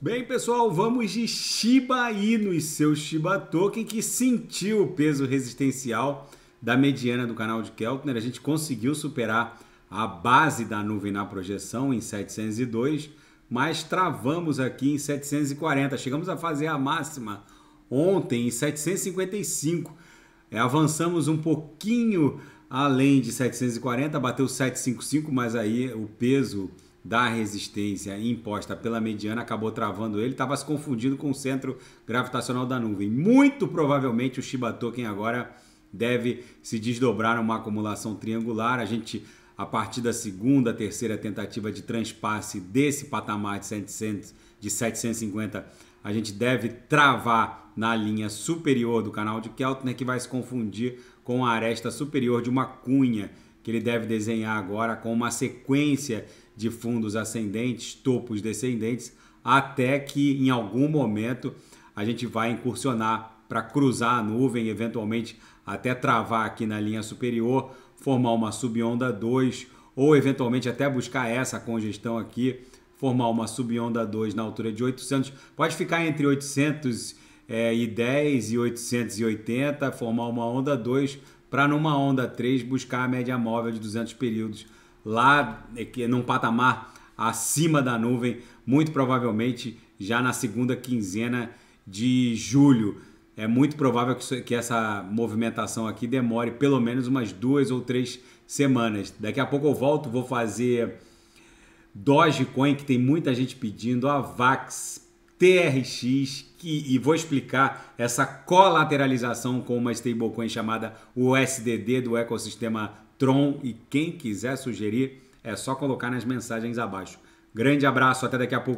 Bem, pessoal, vamos de Shiba Inu e seu Shiba Token que sentiu o peso resistencial da mediana do canal de Keltner. A gente conseguiu superar a base da nuvem na projeção em 702, mas travamos aqui em 740. Chegamos a fazer a máxima ontem em 755. É, avançamos um pouquinho além de 740, bateu 755, mas aí o peso da resistência imposta pela mediana acabou travando ele, estava se confundindo com o centro gravitacional da nuvem. Muito provavelmente o Shiba Token agora deve se desdobrar uma acumulação triangular. A gente, a partir da segunda, terceira tentativa de transpasse desse patamar de, 700, de 750, a gente deve travar na linha superior do canal de Keltner, que vai se confundir com a aresta superior de uma cunha que ele deve desenhar agora com uma sequência de fundos ascendentes, topos descendentes, até que em algum momento a gente vai incursionar para cruzar a nuvem, eventualmente até travar aqui na linha superior, formar uma subonda 2 ou eventualmente até buscar essa congestão aqui, formar uma subonda 2 na altura de 800. Pode ficar entre 810 eh, e 880, formar uma onda 2 para numa onda 3 buscar a média móvel de 200 períodos lá é é num patamar acima da nuvem, muito provavelmente já na segunda quinzena de julho. É muito provável que essa movimentação aqui demore pelo menos umas duas ou três semanas. Daqui a pouco eu volto, vou fazer Dogecoin, que tem muita gente pedindo, a VAX, TRX, que, e vou explicar essa colateralização com uma stablecoin chamada USDD do ecossistema Tron. E quem quiser sugerir, é só colocar nas mensagens abaixo. Grande abraço, até daqui a pouco.